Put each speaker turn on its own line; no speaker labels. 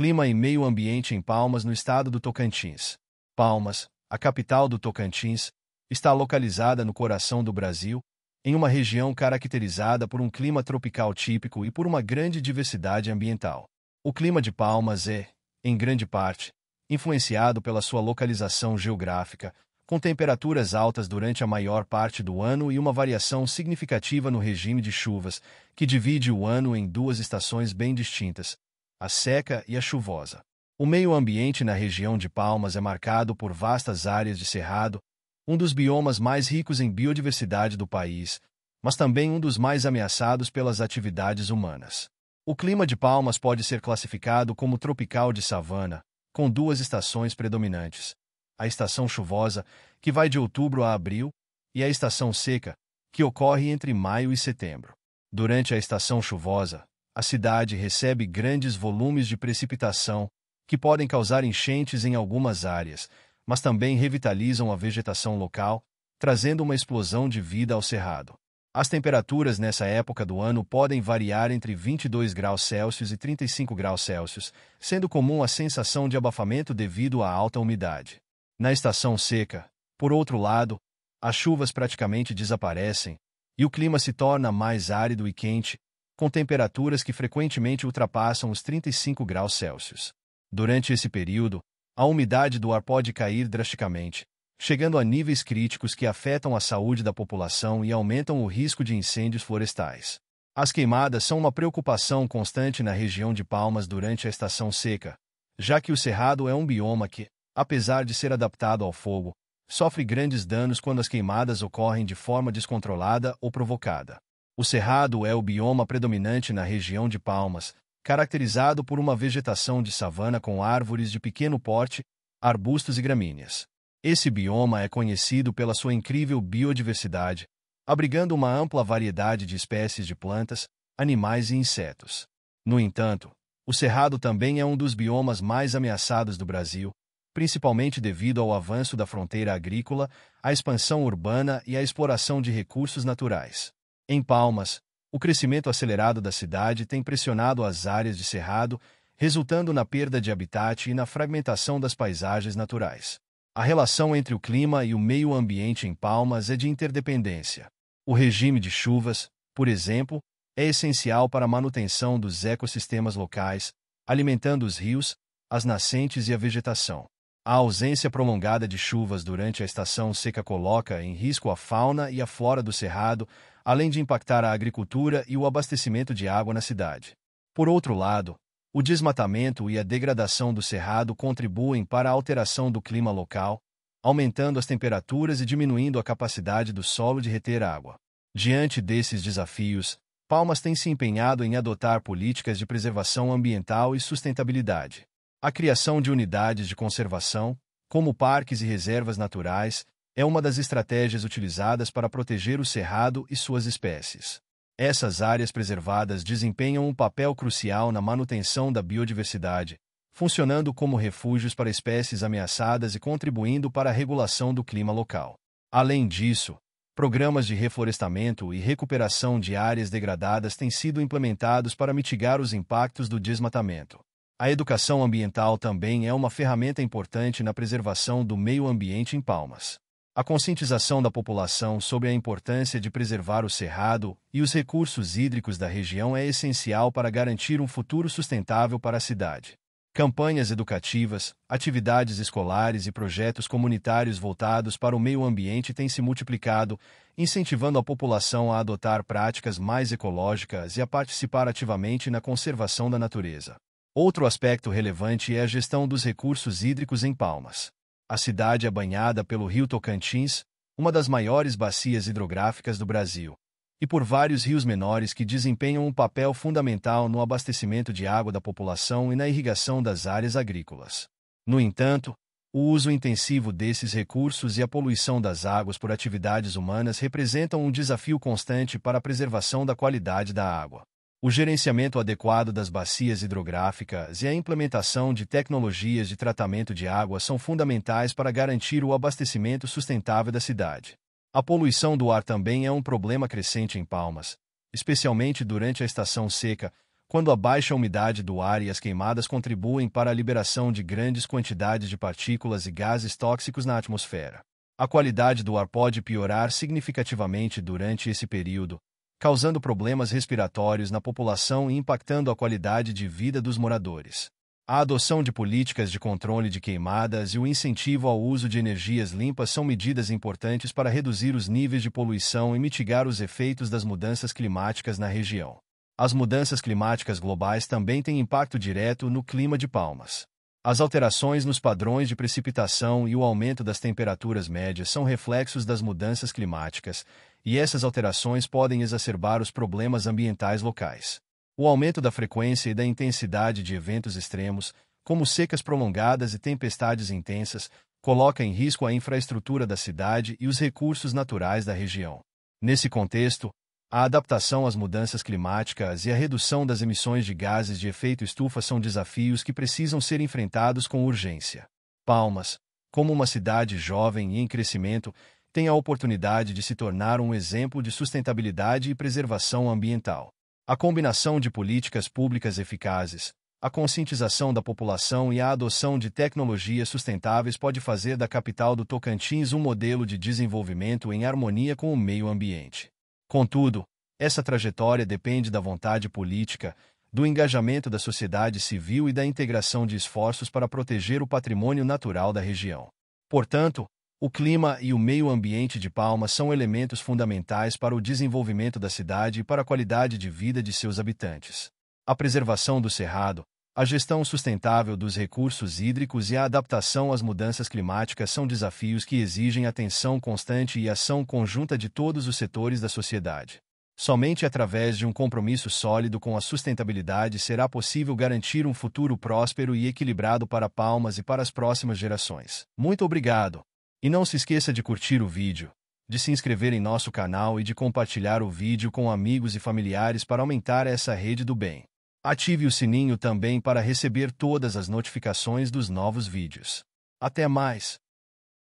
Clima e Meio Ambiente em Palmas, no estado do Tocantins. Palmas, a capital do Tocantins, está localizada no coração do Brasil, em uma região caracterizada por um clima tropical típico e por uma grande diversidade ambiental. O clima de Palmas é, em grande parte, influenciado pela sua localização geográfica, com temperaturas altas durante a maior parte do ano e uma variação significativa no regime de chuvas, que divide o ano em duas estações bem distintas, a seca e a chuvosa. O meio ambiente na região de Palmas é marcado por vastas áreas de cerrado, um dos biomas mais ricos em biodiversidade do país, mas também um dos mais ameaçados pelas atividades humanas. O clima de Palmas pode ser classificado como tropical de savana, com duas estações predominantes: a estação chuvosa, que vai de outubro a abril, e a estação seca, que ocorre entre maio e setembro. Durante a estação chuvosa, a cidade recebe grandes volumes de precipitação, que podem causar enchentes em algumas áreas, mas também revitalizam a vegetação local, trazendo uma explosão de vida ao cerrado. As temperaturas nessa época do ano podem variar entre 22 graus Celsius e 35 graus Celsius, sendo comum a sensação de abafamento devido à alta umidade. Na estação seca, por outro lado, as chuvas praticamente desaparecem, e o clima se torna mais árido e quente, com temperaturas que frequentemente ultrapassam os 35 graus Celsius. Durante esse período, a umidade do ar pode cair drasticamente, chegando a níveis críticos que afetam a saúde da população e aumentam o risco de incêndios florestais. As queimadas são uma preocupação constante na região de Palmas durante a estação seca, já que o cerrado é um bioma que, apesar de ser adaptado ao fogo, sofre grandes danos quando as queimadas ocorrem de forma descontrolada ou provocada. O cerrado é o bioma predominante na região de Palmas, caracterizado por uma vegetação de savana com árvores de pequeno porte, arbustos e gramíneas. Esse bioma é conhecido pela sua incrível biodiversidade, abrigando uma ampla variedade de espécies de plantas, animais e insetos. No entanto, o cerrado também é um dos biomas mais ameaçados do Brasil, principalmente devido ao avanço da fronteira agrícola, à expansão urbana e à exploração de recursos naturais. Em Palmas, o crescimento acelerado da cidade tem pressionado as áreas de cerrado, resultando na perda de habitat e na fragmentação das paisagens naturais. A relação entre o clima e o meio ambiente em Palmas é de interdependência. O regime de chuvas, por exemplo, é essencial para a manutenção dos ecossistemas locais, alimentando os rios, as nascentes e a vegetação. A ausência prolongada de chuvas durante a estação seca coloca em risco a fauna e a flora do cerrado, além de impactar a agricultura e o abastecimento de água na cidade. Por outro lado, o desmatamento e a degradação do cerrado contribuem para a alteração do clima local, aumentando as temperaturas e diminuindo a capacidade do solo de reter água. Diante desses desafios, Palmas tem se empenhado em adotar políticas de preservação ambiental e sustentabilidade. A criação de unidades de conservação, como parques e reservas naturais, é uma das estratégias utilizadas para proteger o cerrado e suas espécies. Essas áreas preservadas desempenham um papel crucial na manutenção da biodiversidade, funcionando como refúgios para espécies ameaçadas e contribuindo para a regulação do clima local. Além disso, programas de reflorestamento e recuperação de áreas degradadas têm sido implementados para mitigar os impactos do desmatamento. A educação ambiental também é uma ferramenta importante na preservação do meio ambiente em Palmas a conscientização da população sobre a importância de preservar o cerrado e os recursos hídricos da região é essencial para garantir um futuro sustentável para a cidade. Campanhas educativas, atividades escolares e projetos comunitários voltados para o meio ambiente têm se multiplicado, incentivando a população a adotar práticas mais ecológicas e a participar ativamente na conservação da natureza. Outro aspecto relevante é a gestão dos recursos hídricos em Palmas. A cidade é banhada pelo rio Tocantins, uma das maiores bacias hidrográficas do Brasil, e por vários rios menores que desempenham um papel fundamental no abastecimento de água da população e na irrigação das áreas agrícolas. No entanto, o uso intensivo desses recursos e a poluição das águas por atividades humanas representam um desafio constante para a preservação da qualidade da água o gerenciamento adequado das bacias hidrográficas e a implementação de tecnologias de tratamento de água são fundamentais para garantir o abastecimento sustentável da cidade. A poluição do ar também é um problema crescente em Palmas, especialmente durante a estação seca, quando a baixa umidade do ar e as queimadas contribuem para a liberação de grandes quantidades de partículas e gases tóxicos na atmosfera. A qualidade do ar pode piorar significativamente durante esse período, causando problemas respiratórios na população e impactando a qualidade de vida dos moradores. A adoção de políticas de controle de queimadas e o incentivo ao uso de energias limpas são medidas importantes para reduzir os níveis de poluição e mitigar os efeitos das mudanças climáticas na região. As mudanças climáticas globais também têm impacto direto no clima de Palmas. As alterações nos padrões de precipitação e o aumento das temperaturas médias são reflexos das mudanças climáticas, e essas alterações podem exacerbar os problemas ambientais locais. O aumento da frequência e da intensidade de eventos extremos, como secas prolongadas e tempestades intensas, coloca em risco a infraestrutura da cidade e os recursos naturais da região. Nesse contexto, a adaptação às mudanças climáticas e a redução das emissões de gases de efeito estufa são desafios que precisam ser enfrentados com urgência. Palmas, como uma cidade jovem e em crescimento, tem a oportunidade de se tornar um exemplo de sustentabilidade e preservação ambiental. A combinação de políticas públicas eficazes, a conscientização da população e a adoção de tecnologias sustentáveis pode fazer da capital do Tocantins um modelo de desenvolvimento em harmonia com o meio ambiente. Contudo, essa trajetória depende da vontade política, do engajamento da sociedade civil e da integração de esforços para proteger o patrimônio natural da região. Portanto, o clima e o meio ambiente de Palmas são elementos fundamentais para o desenvolvimento da cidade e para a qualidade de vida de seus habitantes. A preservação do cerrado, a gestão sustentável dos recursos hídricos e a adaptação às mudanças climáticas são desafios que exigem atenção constante e ação conjunta de todos os setores da sociedade. Somente através de um compromisso sólido com a sustentabilidade será possível garantir um futuro próspero e equilibrado para Palmas e para as próximas gerações. Muito obrigado! E não se esqueça de curtir o vídeo, de se inscrever em nosso canal e de compartilhar o vídeo com amigos e familiares para aumentar essa rede do bem. Ative o sininho também para receber todas as notificações dos novos vídeos. Até mais!